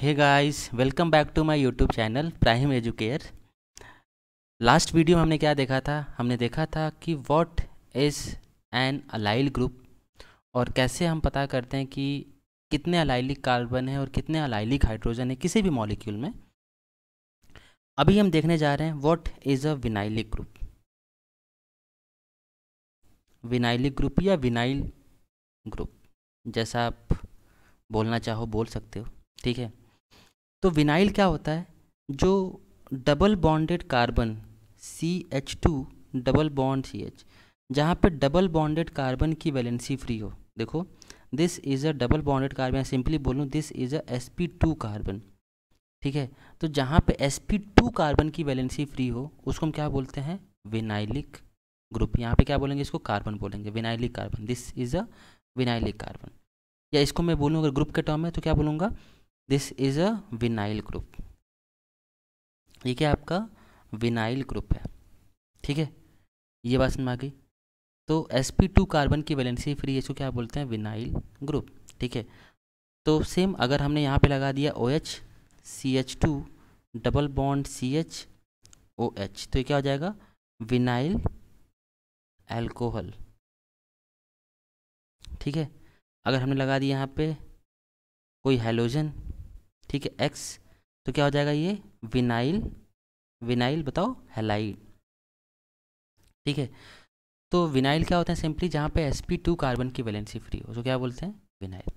hey guys welcome back to my YouTube channel Prime Educare last video में हमने क्या देखा था हमने देखा था कि what is an allyl group और कैसे हम पता करते हैं कि कितने अलाइलिक कार्बन है और कितने अलाइलिक हाइड्रोजन है किसी भी मॉलिक्यूल में अभी हम देखने जा रहे हैं what is a vinylic group vinylic group या विनाइल ग्रुप जैसा आप बोलना चाहो बोल सकते हो ठीक है तो विनाइल क्या होता है जो double bonded carbon C H two double bond C H जहाँ पर डबल बॉन्डेड कार्बन की वैलेंसी फ्री हो देखो this is a double bonded carbon simply बोलूँ this is a S P two carbon ठीक है तो जहाँ पे एस पी टू कार्बन की वैलेंसी फ्री हो उसको हम क्या बोलते हैं विनाइलिक ग्रुप यहाँ पे क्या बोलेंगे इसको कार्बन बोलेंगे vinylic carbon this is a vinylic carbon या इसको मैं बोलूँ अगर ग्रुप के टर्म में तो क्या बोलूँगा this is a vinyl group ये क्या आपका विनाइल ग्रुप है ठीक है ये बात समझ आ गई तो एस पी टू कार्बन की वैलेंसी फ्री इसको क्या बोलते हैं विनाइल ग्रुप ठीक है तो सेम अगर हमने यहाँ पे लगा दिया O H C H two double bond C H O H तो ये क्या हो जाएगा विनाइल एल्कोहल ठीक है अगर हमने लगा दिया यहाँ पे कोई हेलोजन ठीक है एक्स तो क्या हो जाएगा ये विनाइल विनाइल बताओ हेलाइड ठीक है तो विनाइल क्या होता है सिंपली जहाँ पे sp2 कार्बन की वैलेंसी फ्री हो तो क्या बोलते हैं विनाइल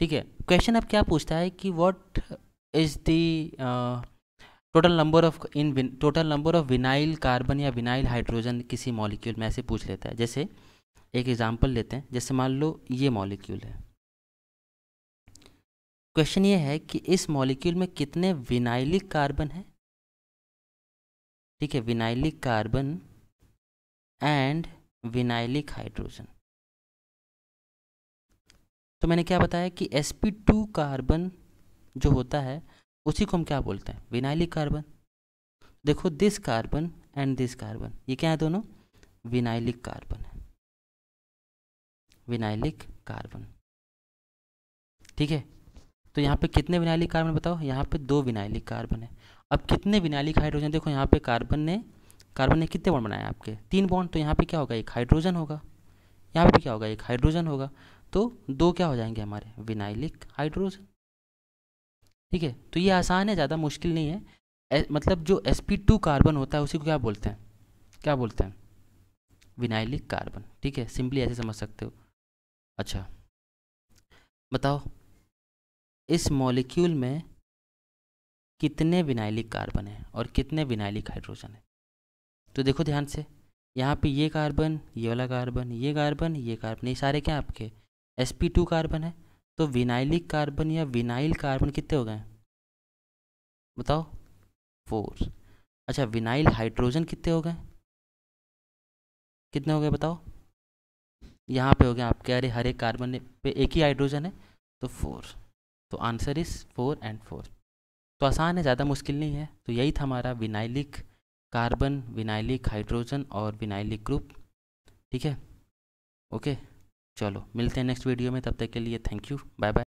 ठीक है क्वेश्चन अब क्या पूछता है कि what is the total number of in total number of vinyl carbon या विनाइल हाइड्रोजन किसी मॉलिक्यूल में ऐसे पूछ लेता है जैसे एक एग्जांपल लेते हैं जैसे मान लो ये मॉलिक्यूल है क्वेश्चन ये है कि इस मॉलिक्यूल में कितने विनाइलिक कार्बन है ठीक है vinylic carbon and vinylic hydrogen तो मैंने क्या बताया कि sp2 कार्बन जो होता है उसी को हम क्या बोलते हैं विनाइलिक कार्बन देखो this carbon and this carbon ये क्या है दोनों विनाइलिक कार्बन है विनाइलिक कार्बन ठीक है तो यहाँ पे कितने विनाइलिक कार्बन बताओ यहाँ पे दो विनाइलिक कार्बन है अब कितने विनाइलिक हाइड्रोजन देखो यहाँ पे कार्बन ने कार्बन ने कितने बॉन्ड बनाए आपके तीन बॉन्ड तो यहाँ पे क्या होगा एक हाइड्रोजन होगा यहाँ पे क्या होगा एक हाइड्रोजन होगा तो दो क्या हो जाएंगे हमारे विनाइलिक हाइड्रोजन ठीक है तो ये आसान है ज़्यादा मुश्किल नहीं है ए, मतलब जो एस कार्बन होता है उसी को क्या बोलते हैं क्या बोलते हैं विनाइलिक कार्बन ठीक है सिंपली ऐसे समझ सकते हो अच्छा बताओ इस मॉलिक्यूल में कितने विनाइलिक कार्बन है और कितने विनाइलिक हाइड्रोजन है तो देखो ध्यान से यहाँ पे ये कार्बन ये वाला कार्बन ये कार्बन ये कार्बन ये सारे क्या आपके एस पी टू कार्बन है तो विनाइलिक कार्बन या विनाइल कार्बन कितने हो गए बताओ फोर अच्छा विनाइल हाइड्रोजन कितने हो गए कितने हो गए बताओ यहाँ पे हो गए आपके अरे हर एक कार्बन पे एक ही हाइड्रोजन है तो फोर तो answer is four and four तो आसान है ज़्यादा मुश्किल नहीं है तो यही था हमारा विनाइलिक कार्बन विनाइलिक हाइड्रोजन और विनाइलिक ग्रुप ठीक है ओके चलो मिलते हैं नेक्स्ट वीडियो में तब तक के लिए थैंक यू बाय बाय